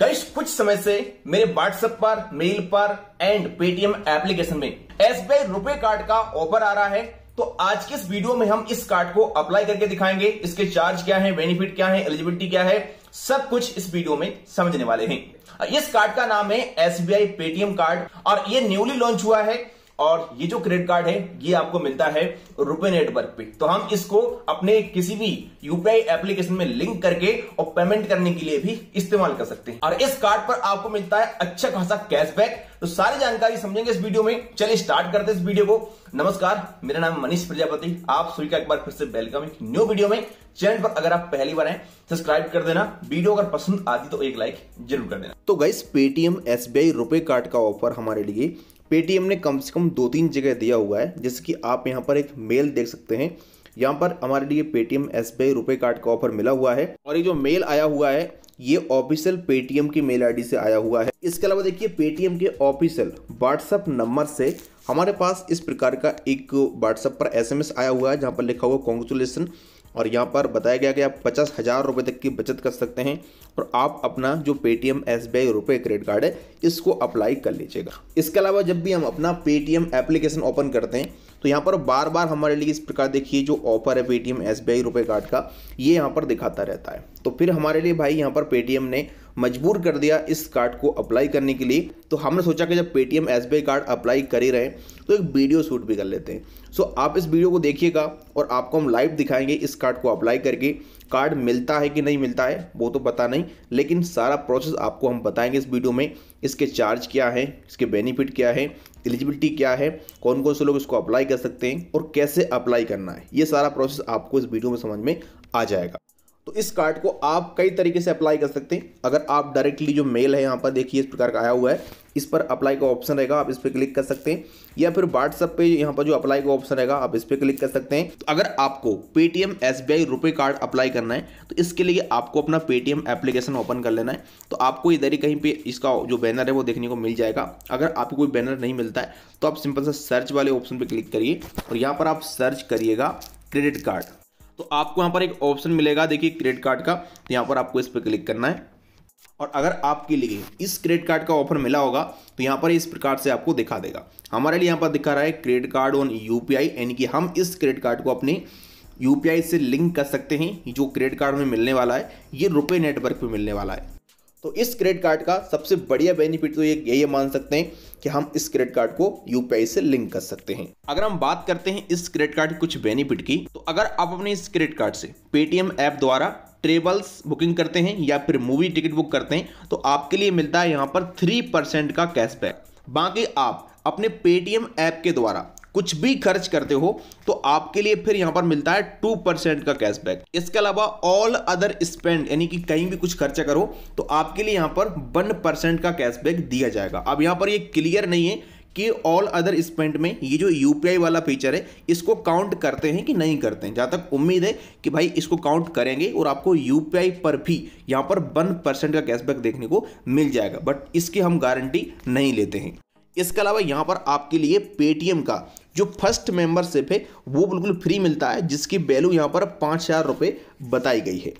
gas कुछ समय से मेरे व्हाट्सएप पर मेल पर एंड पेटीएम एप्लीकेशन में एस बी रुपए कार्ड का ऑफर आ रहा है तो आज के इस वीडियो में हम इस कार्ड को अप्लाई करके दिखाएंगे इसके चार्ज क्या है बेनिफिट क्या है एलिजिबिलिटी क्या है सब कुछ इस वीडियो में समझने वाले हैं इस कार्ड का नाम है एस बी पेटीएम कार्ड और ये न्यूली लॉन्च हुआ है और ये जो क्रेडिट कार्ड है ये आपको मिलता है रुपए नेटवर्क पे तो हम इसको अपने किसी भी यूपीआई एप्लीकेशन में लिंक करके और पेमेंट करने के लिए भी इस्तेमाल कर सकते हैं और इस कार्ड पर आपको मिलता है अच्छा खासा कैशबैक तो सारी जानकारी समझेंगे इस वीडियो में चलिए स्टार्ट करते हैं इस वीडियो को नमस्कार मेरा नाम मनीष प्रजापति आप सभी का एक बार फिर से वेलकम एक न्यू वीडियो में चैनल पर अगर आप पहली बार हैं सब्सक्राइब कर देना वीडियो अगर पसंद आती तो एक लाइक जरूर कर देना तो guys Paytm S B RuPay card का ऑफर हमारे लिए पेटीएम ने कम से कम दो तीन जगह दिया हुआ है जैसे कि आप यहाँ पर एक मेल देख सकते हैं यहाँ पर हमारे लिए Paytm S B RuPay card का ऑफर मिला हुआ है और ये जो मेल आया हुआ है ये ऑफिशियल पेटीएम की मेल आईडी से आया हुआ है इसके अलावा देखिए पेटीएम के ऑफिशियल व्हाट्सएप नंबर से हमारे पास इस प्रकार का एक व्हाट्सएप पर एसएमएस आया हुआ है जहाँ पर लिखा हुआ कॉन्ग्रेचुलेसन और यहाँ पर बताया गया कि आप पचास हज़ार रुपये तक की बचत कर सकते हैं और आप अपना जो पेटीएम एस बी आई रुपये क्रेडिट कार्ड है इसको अप्लाई कर लीजिएगा इसके अलावा जब भी हम अपना पेटीएम एप्लीकेशन ओपन करते हैं तो यहाँ पर बार बार हमारे लिए इस प्रकार देखिए जो ऑफर है पेटीएम एस बी आई रुपये कार्ड का ये यहाँ पर दिखाता रहता है तो फिर हमारे लिए भाई यहाँ पर पेटीएम ने मजबूर कर दिया इस कार्ड को अप्लाई करने के लिए तो हमने सोचा कि जब पेटीएम एस कार्ड अप्लाई कर ही रहे तो एक वीडियो शूट भी कर लेते हैं सो आप इस वीडियो को देखिएगा और आपको हम लाइव दिखाएंगे इस कार्ड को अप्लाई करके कार्ड मिलता है कि नहीं मिलता है वो तो पता नहीं लेकिन सारा प्रोसेस आपको हम बताएंगे इस वीडियो में इसके चार्ज क्या है इसके बेनिफिट क्या है एलिजिबिलिटी क्या है कौन कौन से लोग इसको अप्लाई कर सकते हैं और कैसे अप्लाई करना है ये सारा प्रोसेस आपको इस वीडियो में समझ में आ जाएगा तो इस कार्ड को आप कई तरीके से अप्लाई कर सकते हैं अगर आप डायरेक्टली जो मेल है यहाँ पर देखिए इस प्रकार का आया हुआ है इस पर अप्लाई का ऑप्शन रहेगा आप इस पर क्लिक कर सकते हैं या फिर व्हाट्सअप पे यहाँ पर जो अप्लाई का ऑप्शन रहेगा आप इस पर क्लिक कर सकते हैं तो अगर आपको Paytm S B RuPay card apply करना है तो इसके लिए आपको अपना पेटीएम एप्लीकेशन ओपन कर लेना है तो आपको इधर ही कहीं पे इसका जो बैनर है वो देखने को मिल जाएगा अगर आपको कोई बैनर नहीं मिलता है तो आप सिंपल सा सर्च वाले ऑप्शन पर क्लिक करिए और यहाँ पर आप सर्च करिएगा क्रेडिट कार्ड तो आपको यहाँ पर एक ऑप्शन मिलेगा देखिए क्रेडिट कार्ड का तो यहाँ पर आपको इस पर क्लिक करना है और अगर आपके लिए इस क्रेडिट कार्ड का ऑफर मिला होगा तो यहाँ पर इस प्रकार से आपको दिखा देगा हमारे लिए यहाँ पर दिखा रहा है क्रेडिट कार्ड ऑन यू यानी कि हम इस क्रेडिट कार्ड को अपने यू से लिंक कर सकते हैं जो क्रेडिट कार्ड में मिलने वाला है ये रुपये नेटवर्क पर मिलने वाला है तो इस क्रेडिट कार्ड का सबसे बढ़िया बेनिफिट तो ये यही मान सकते हैं कि हम इस क्रेडिट कार्ड को यूपीआई से लिंक कर सकते हैं अगर हम बात करते हैं इस क्रेडिट कार्ड के कुछ बेनिफिट की तो अगर आप अपने इस क्रेडिट कार्ड से पेटीएम ऐप द्वारा ट्रेवल्स बुकिंग करते हैं या फिर मूवी टिकट बुक करते हैं तो आपके लिए मिलता है यहाँ पर थ्री परसेंट का कैशबैक बाकी आप अपने पेटीएम ऐप के द्वारा कुछ भी खर्च करते हो तो आपके लिए फिर यहां पर मिलता है टू परसेंट का कैशबैक इसके अलावा ऑल अदर स्पेंड यानी कि कहीं भी कुछ खर्चा करो तो आपके लिए यहां पर वन परसेंट का कैशबैक दिया जाएगा अब यहां पर ये क्लियर नहीं है कि ऑल अदर स्पेंड में ये जो यू वाला फीचर है इसको काउंट करते हैं कि नहीं करते हैं जहाँ तक उम्मीद है कि भाई इसको काउंट करेंगे और आपको यू पर भी यहाँ पर वन परसेंट का कैशबैक देखने को मिल जाएगा बट इसकी हम गारंटी नहीं लेते हैं इसके अलावा यहाँ पर आपके लिए पेटीएम का जो फर्स्ट मेंबरशिप है वो बिल्कुल फ्री मिलता है जिसकी वैल्यू यहाँ पर पाँच हज़ार रुपये बताई गई है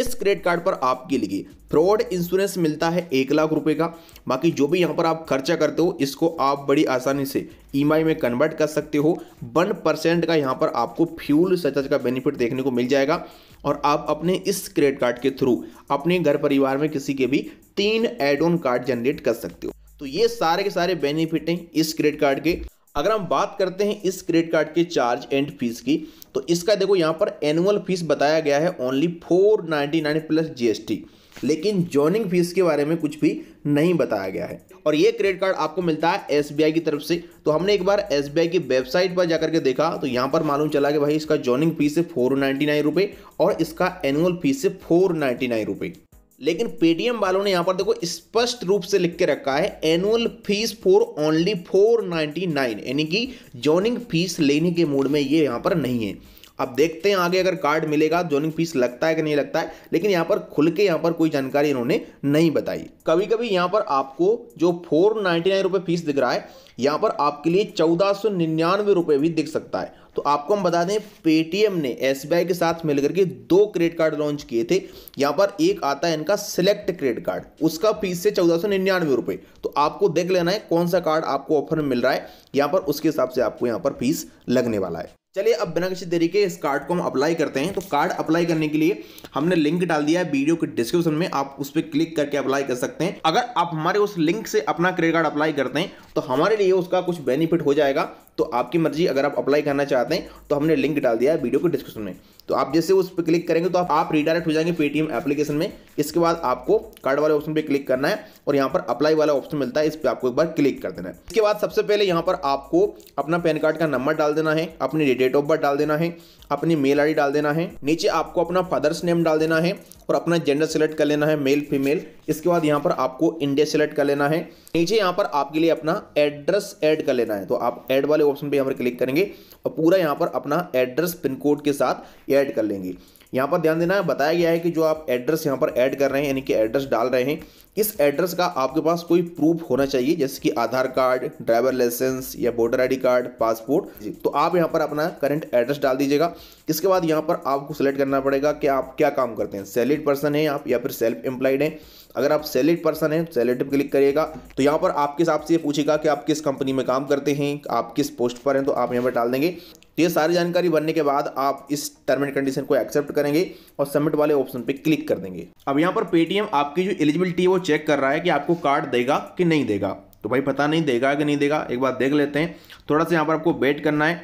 इस क्रेडिट कार्ड पर आपके लिए फ्रॉड इंश्योरेंस मिलता है एक लाख रुपए का बाकी जो भी यहाँ पर आप खर्चा करते हो इसको आप बड़ी आसानी से ईएमआई e में कन्वर्ट कर सकते हो वन परसेंट का यहाँ पर आपको फ्यूल सचज का बेनिफिट देखने को मिल जाएगा और आप अपने इस क्रेडिट कार्ड के थ्रू अपने घर परिवार में किसी के भी तीन एड ऑन कार्ड जनरेट कर सकते हो तो ये सारे के सारे बेनिफिट हैं इस क्रेडिट कार्ड के अगर हम बात करते हैं इस क्रेडिट कार्ड के चार्ज एंड फीस की तो इसका देखो यहाँ पर एनुअल फीस बताया गया है only four ninety nine plus GST लेकिन जॉइनिंग फीस के बारे में कुछ भी नहीं बताया गया है और ये क्रेडिट कार्ड आपको मिलता है एस की तरफ से तो हमने एक बार एस की वेबसाइट पर जाकर के देखा तो यहाँ पर मालूम चला कि भाई इसका जॉइनिंग फीस है फोर नाइन रुपये और इसका एनुअल फीस है फोर नाइन्टी नाइन रुपये लेकिन पेटीएम वालों ने यहाँ पर देखो स्पष्ट रूप से लिख के रखा है annual fees for only four ninety nine यानी कि जॉइनिंग फीस लेने के मूड में ये यहाँ पर नहीं है अब देखते हैं आगे अगर कार्ड मिलेगा जॉइनिंग फीस लगता है कि नहीं लगता है लेकिन यहाँ पर खुल के यहाँ पर कोई जानकारी इन्होंने नहीं बताई कभी कभी यहाँ पर आपको जो फोर नाइन्टी नाइन रुपये फीस दिख रहा है यहाँ पर आपके लिए चौदह सौ निन्यानवे भी दिख सकता है तो आपको हम बता दें पेटीएम ने एस के साथ मिलकर के दो क्रेडिट कार्ड लॉन्च किए थे यहाँ पर एक आता है इनका सिलेक्ट क्रेडिट कार्ड उसका फीस से चौदह रुपए तो आपको देख लेना है कौन सा कार्ड आपको ऑफर में मिल रहा है यहाँ पर उसके हिसाब से आपको यहाँ पर फीस लगने वाला है चलिए अब बिना किसी तरीके इस कार्ड को हम अप्लाई करते हैं तो कार्ड अप्लाई करने के लिए हमने लिंक डाल दिया है वीडियो के डिस्क्रिप्शन में आप उस पर क्लिक करके अप्लाई कर सकते हैं अगर आप हमारे उस लिंक से अपना क्रेडिट कार्ड अप्लाई करते हैं तो हमारे लिए उसका कुछ बेनिफिट हो जाएगा तो आपकी मर्जी अगर आप अप्लाई करना चाहते हैं तो हमने लिंक डाल दिया है वीडियो को डिस्क्रिप्शन में तो आप जैसे उस पर क्लिक करेंगे तो आप, आप रिडायरेक्ट हो जाएंगे पेटीएम एप्लीकेशन में इसके बाद आपको कार्ड वाले ऑप्शन पर क्लिक करना है और यहाँ पर अप्लाई वाला ऑप्शन मिलता है इस पर आपको एक बार क्लिक कर देना है इसके बाद सबसे पहले यहाँ पर आपको अपना पैन कार्ड का नंबर डाल देना है अपनी डेट ऑफ बर्थ डाल देना है अपनी मेल आईडी डाल देना है नीचे आपको अपना फादर्स नेम डाल देना है और अपना जेंडर सेलेक्ट कर लेना है मेल फीमेल इसके बाद यहाँ पर आपको इंडिया सेलेक्ट कर लेना है नीचे यहाँ पर आपके लिए अपना एड्रेस ऐड कर लेना है तो आप ऐड वाले ऑप्शन पर यहाँ पर क्लिक करेंगे और पूरा यहाँ पर अपना एड्रेस पिन कोड के साथ ऐड कर लेंगे यहाँ पर ध्यान देना है बताया गया है कि जो आप एड्रेस यहाँ पर ऐड कर रहे हैं यानी कि एड्रेस डाल रहे हैं इस एड्रेस का आपके पास कोई प्रूफ होना चाहिए जैसे कि आधार कार्ड ड्राइवर लाइसेंस या वोटर आईडी कार्ड पासपोर्ट तो आप यहाँ पर अपना करंट एड्रेस डाल दीजिएगा इसके बाद यहाँ पर आपको सेलेक्ट करना पड़ेगा कि आप क्या काम करते हैं सेलिड पर्सन है आप या फिर सेल्फ एम्प्लॉयड हैं अगर आप सैलरी पर्सन हैं सैलरी पर क्लिक करिएगा तो यहाँ पर आपके हिसाब से पूछेगा कि आप किस कंपनी में काम करते हैं आप किस पोस्ट पर हैं तो आप यहाँ पर डाल देंगे तो ये सारी जानकारी भरने के बाद आप इस टर्म एंड कंडीशन को एक्सेप्ट करेंगे और सबमिट वाले ऑप्शन पर क्लिक कर देंगे अब यहाँ पर पेटीएम आपकी जो एलिजिबिलिटी है वो चेक कर रहा है कि आपको कार्ड देगा कि नहीं देगा तो भाई पता नहीं देगा कि नहीं देगा एक बार देख लेते हैं थोड़ा सा यहाँ पर आपको वेट करना है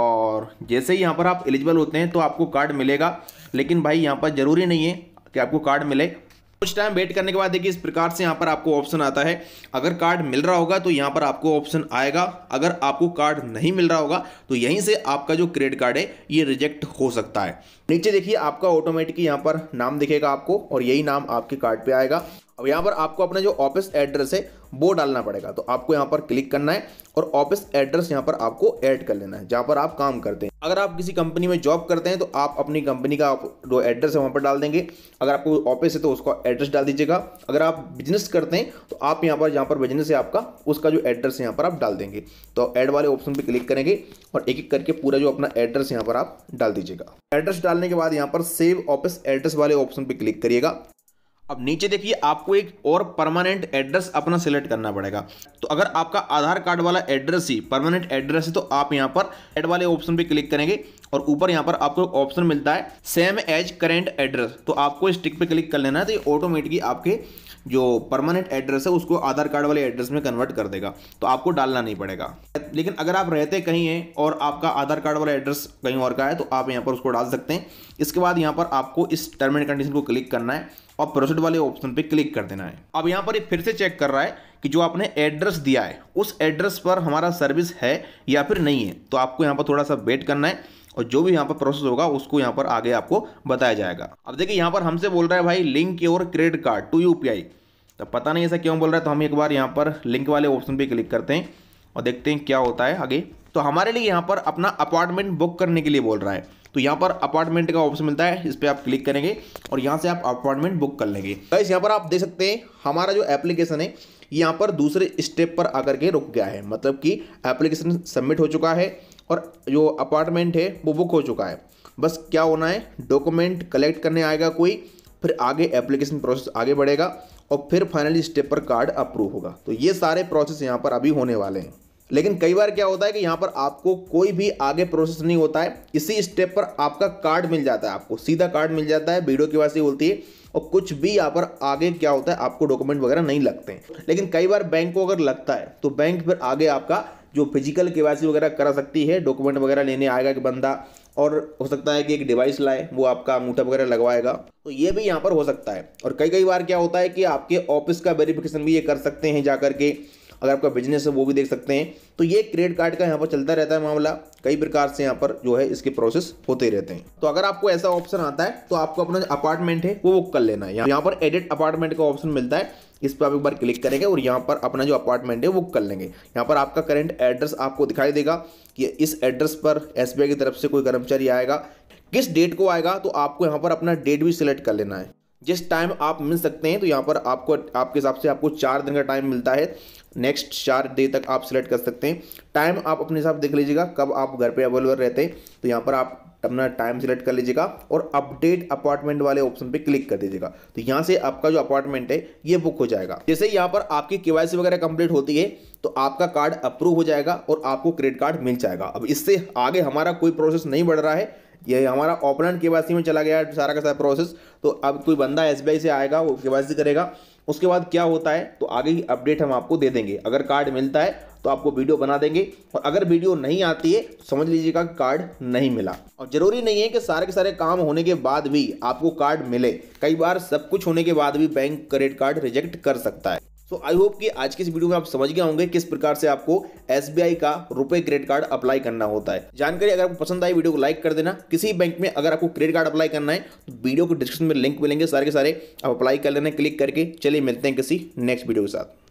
और जैसे ही यहाँ पर आप एलिजिबल होते हैं तो आपको कार्ड मिलेगा लेकिन भाई यहाँ पर ज़रूरी नहीं है कि आपको कार्ड मिले कुछ टाइम वेट करने के बाद देखिए इस प्रकार से यहाँ पर आपको ऑप्शन आता है अगर कार्ड मिल रहा होगा तो यहाँ पर आपको ऑप्शन आएगा अगर आपको कार्ड नहीं मिल रहा होगा तो यहीं से आपका जो क्रेडिट कार्ड है ये रिजेक्ट हो सकता है नीचे देखिए आपका ऑटोमेटिक यहाँ पर नाम दिखेगा आपको और यही नाम आपके कार्ड पर आएगा अब यहाँ पर आपको अपना जो ऑफिस एड्रेस है वो डालना पड़ेगा तो आपको यहाँ पर क्लिक करना है और ऑफिस एड्रेस यहाँ पर आपको ऐड कर लेना है जहाँ पर आप काम करते हैं अगर आप किसी कंपनी में जॉब करते हैं तो आप अपनी कंपनी का जो एड्रेस है वहाँ पर डाल देंगे अगर आपको ऑफिस है तो उसका एड्रेस डाल दीजिएगा अगर आप बिजनेस करते हैं तो आप यहाँ पर जहाँ पर बिजनेस है आपका उसका जो एड्रेस है यहाँ पर आप डाल देंगे तो ऐड वाले ऑप्शन पर क्लिक करेंगे और एक एक करके पूरा जो अपना एड्रेस यहाँ पर आप डाल दीजिएगा एड्रेस डालने के बाद यहाँ पर सेव ऑफिस एड्रेस वाले ऑप्शन पर क्लिक करिएगा अब नीचे देखिए आपको एक और परमानेंट एड्रेस अपना सिलेक्ट करना पड़ेगा तो अगर आपका आधार कार्ड वाला एड्रेस ही परमानेंट एड्रेस है तो आप यहाँ पर एड वाले ऑप्शन पे क्लिक करेंगे और ऊपर यहाँ पर आपको ऑप्शन मिलता है सेम एज करेंट एड्रेस तो आपको इस टिक पे क्लिक कर लेना है तो ये ऑटोमेटिकली आपके जो परमानेंट एड्रेस है उसको आधार कार्ड वाले एड्रेस में कन्वर्ट कर देगा तो आपको डालना नहीं पड़ेगा लेकिन अगर आप रहते कहीं हैं और आपका आधार कार्ड वाला एड्रेस कहीं और का है तो आप यहाँ पर उसको डाल सकते हैं इसके बाद यहाँ पर आपको इस टर्म एंड कंडीशन को क्लिक करना है और प्रोसीड वाले ऑप्शन पे क्लिक कर देना है अब यहाँ पर ये फिर से चेक कर रहा है कि जो आपने एड्रेस दिया है उस एड्रेस पर हमारा सर्विस है या फिर नहीं है तो आपको यहाँ पर थोड़ा सा वेट करना है और जो भी यहाँ पर प्रोसेस होगा उसको यहाँ पर आगे आपको बताया जाएगा अब देखिए यहाँ पर हमसे बोल रहा है भाई link your credit card to you तो पता नहीं ऐसा क्यों बोल रहा है तो हम एक बार यहाँ पर लिंक वाले ऑप्शन पर क्लिक करते हैं और देखते हैं क्या होता है आगे तो हमारे लिए यहाँ पर अपना अपार्टमेंट बुक करने के लिए बोल रहा है तो यहाँ पर अपार्टमेंट का ऑप्शन मिलता है इस पर आप क्लिक करेंगे और यहाँ से आप अपार्टमेंट बुक कर लेंगे गाइस यहाँ पर आप देख सकते हैं हमारा जो एप्लीकेशन है यहाँ पर दूसरे स्टेप पर आकर के रुक गया है मतलब कि एप्लीकेशन सबमिट हो चुका है और जो अपार्टमेंट है वो बुक हो चुका है बस क्या होना है डॉक्यूमेंट कलेक्ट करने आएगा कोई फिर आगे एप्लीकेशन प्रोसेस आगे बढ़ेगा और फिर फाइनली स्टेप पर कार्ड अप्रूव होगा तो ये सारे प्रोसेस यहाँ पर अभी होने वाले हैं लेकिन कई बार क्या होता है कि यहाँ पर आपको कोई भी आगे प्रोसेस नहीं होता है इसी स्टेप पर आपका कार्ड मिल जाता है आपको सीधा कार्ड मिल जाता है वीडियो की वासी बोलती है और कुछ भी यहाँ पर आगे क्या होता है आपको डॉक्यूमेंट वगैरह नहीं लगते हैं लेकिन कई बार बैंक को अगर लगता है तो बैंक फिर आगे आपका जो फिजिकल के वगैरह करा सकती है डॉक्यूमेंट वगैरह लेने आएगा कि बंदा और हो सकता है कि एक डिवाइस लाए वो आपका अंगूठा वगैरह लगवाएगा तो ये भी यहाँ पर हो सकता है और कई कई बार क्या होता है कि आपके ऑफिस का वेरिफिकेशन भी ये कर सकते हैं जा के अगर आपका बिजनेस है वो भी देख सकते हैं तो ये क्रेडिट कार्ड का यहाँ पर चलता रहता है मामला कई प्रकार से यहाँ पर जो है इसके प्रोसेस होते रहते हैं तो अगर आपको ऐसा ऑप्शन आता है तो आपको अपना अपार्टमेंट है वो बुक कर लेना है यहाँ पर एडिट अपार्टमेंट का ऑप्शन मिलता है इस पर आप एक बार क्लिक करेंगे और यहाँ पर अपना जो अपार्टमेंट है वो कर लेंगे यहाँ पर आपका करंट एड्रेस आपको दिखाई देगा कि इस एड्रेस पर एस की तरफ से कोई कर्मचारी आएगा किस डेट को आएगा तो आपको यहाँ पर अपना डेट भी सिलेक्ट कर लेना है जिस टाइम आप मिल सकते हैं तो यहाँ पर आपको आपके हिसाब से आपको चार दिन का टाइम मिलता है नेक्स्ट चार डे तक आप सिलेक्ट कर सकते हैं टाइम आप अपने हिसाब देख लीजिएगा कब आप घर पे अवेलेबल रहते हैं तो यहाँ पर आप अपना टाइम सिलेक्ट कर लीजिएगा और अपडेट अपार्टमेंट वाले ऑप्शन पे क्लिक कर दीजिएगा तो यहाँ से आपका जो अपार्टमेंट है ये बुक हो जाएगा जैसे यहाँ पर आपकी के वगैरह कंप्लीट होती है तो आपका कार्ड अप्रूव हो जाएगा और आपको क्रेडिट कार्ड मिल जाएगा अब इससे आगे हमारा कोई प्रोसेस नहीं बढ़ रहा है ये हमारा ऑपरेंट के में चला गया सारा का सारा प्रोसेस तो अब कोई बंदा एस से आएगा वो के करेगा उसके बाद क्या होता है तो आगे ही अपडेट हम आपको दे देंगे अगर कार्ड मिलता है तो आपको वीडियो बना देंगे और अगर वीडियो नहीं आती है तो समझ लीजिएगा कार्ड नहीं मिला और जरूरी नहीं है कि सारे के सारे काम होने के बाद भी आपको कार्ड मिले कई बार सब कुछ होने के बाद भी बैंक क्रेडिट कार्ड रिजेक्ट कर सकता है सो आई होप कि आज के इस वीडियो में आप समझ गए होंगे किस प्रकार से आपको एस का रुपए क्रेडिट कार्ड अप्लाई करना होता है जानकारी अगर आपको पसंद आई वीडियो को लाइक कर देना किसी बैंक में अगर आपको क्रेडिट कार्ड अप्लाई करना है तो वीडियो को डिस्क्रिप्शन में लिंक मिलेंगे सारे के सारे आप अप्लाई कर लेना क्लिक करके चलिए मिलते हैं किसी नेक्स्ट वीडियो के साथ